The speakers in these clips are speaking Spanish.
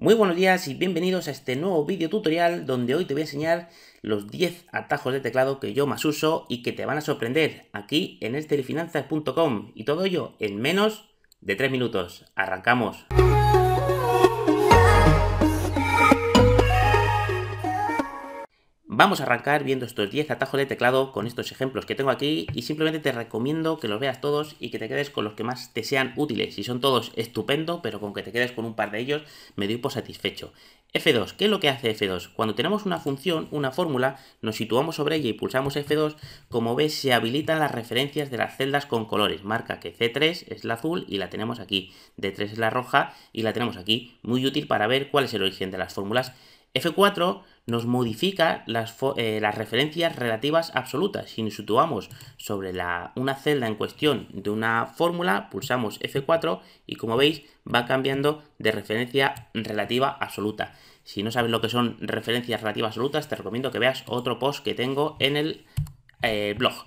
Muy buenos días y bienvenidos a este nuevo video tutorial donde hoy te voy a enseñar los 10 atajos de teclado que yo más uso y que te van a sorprender aquí en esterifinanzas.com y todo ello en menos de 3 minutos. ¡Arrancamos! Vamos a arrancar viendo estos 10 atajos de teclado con estos ejemplos que tengo aquí y simplemente te recomiendo que los veas todos y que te quedes con los que más te sean útiles. Si son todos, estupendo, pero con que te quedes con un par de ellos me doy por satisfecho. F2, ¿qué es lo que hace F2? Cuando tenemos una función, una fórmula, nos situamos sobre ella y pulsamos F2, como ves se habilitan las referencias de las celdas con colores. Marca que C3 es la azul y la tenemos aquí, D3 es la roja y la tenemos aquí. Muy útil para ver cuál es el origen de las fórmulas F4 nos modifica eh, las, referencias relativas absolutas. Si nos situamos sobre una celda en cuestión de una fórmula, pulsamos F4 y como veis va cambiando de referencia relativa absoluta. Si no sabes lo que son referencias relativas absolutas, te recomiendo que veas otro post que tengo en el eh, blog.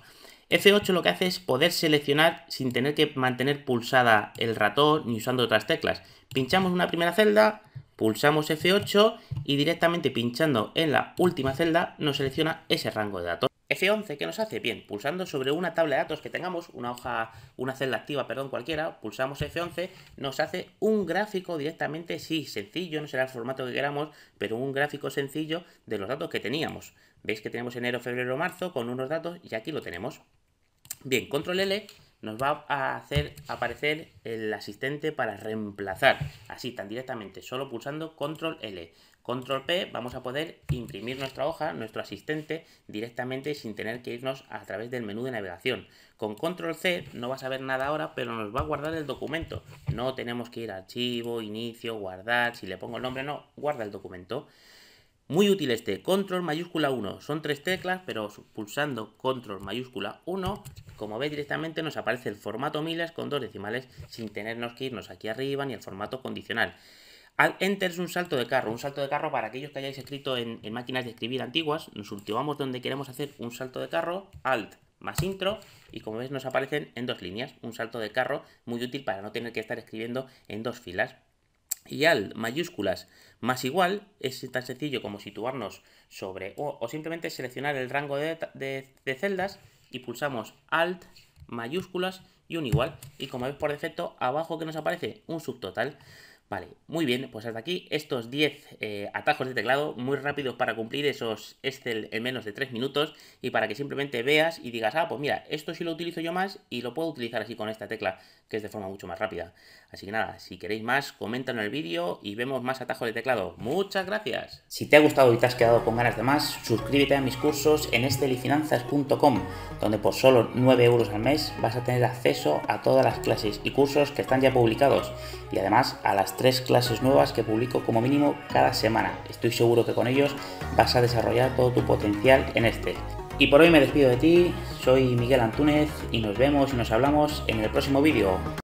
F8 lo que hace es poder seleccionar sin tener que mantener pulsada el ratón ni usando otras teclas. Pinchamos una primera celda, Pulsamos F8 y directamente pinchando en la última celda nos selecciona ese rango de datos. F11, ¿qué nos hace? Bien, pulsando sobre una tabla de datos que tengamos, una hoja, una celda activa, perdón, cualquiera, pulsamos F11, nos hace un gráfico directamente, sí, sencillo, no será el formato que queramos, pero un gráfico sencillo de los datos que teníamos. Veis que tenemos enero, febrero, marzo con unos datos y aquí lo tenemos. Bien, control L, nos va a hacer aparecer el asistente para reemplazar, así tan directamente, solo pulsando control L. Control P vamos a poder imprimir nuestra hoja, nuestro asistente, directamente sin tener que irnos a través del menú de navegación. Con Control C no vas a ver nada ahora, pero nos va a guardar el documento. No tenemos que ir a archivo, inicio, guardar, si le pongo el nombre no, guarda el documento. Muy útil este, control mayúscula 1. Son tres teclas, pero pulsando control mayúscula 1 como veis directamente nos aparece el formato miles con dos decimales sin tenernos que irnos aquí arriba ni el formato condicional. Alt enter es un salto de carro, un salto de carro para aquellos que hayáis escrito en, máquinas de escribir antiguas, nos ultimamos donde queremos hacer un salto de carro, alt más intro y como veis nos aparecen en dos líneas, un salto de carro muy útil para no tener que estar escribiendo en dos filas. Y Alt mayúsculas más igual es tan sencillo como situarnos sobre o, simplemente seleccionar el rango de celdas y pulsamos Alt, mayúsculas y un igual. Y como veis por defecto, abajo que nos aparece un subtotal. Vale, muy bien, pues hasta aquí estos 10 eh, atajos de teclado muy rápidos para cumplir esos Excel en menos de 3 minutos y para que simplemente veas y digas, ah, pues mira, esto sí lo utilizo yo más y lo puedo utilizar así con esta tecla, que es de forma mucho más rápida. Así que nada, si queréis más, comentad en el vídeo y vemos más atajos de teclado. ¡Muchas gracias! Si te ha gustado y te has quedado con ganas de más, suscríbete a mis cursos en estelifinanzas.com, donde por solo 9 euros al mes vas a tener acceso a todas las clases y cursos que están ya publicados y además a las tres clases nuevas que publico como mínimo cada semana. Estoy seguro que con ellos vas a desarrollar todo tu potencial en este. Y por hoy me despido de ti, soy Miguel Antúnez y nos vemos y nos hablamos en el próximo vídeo.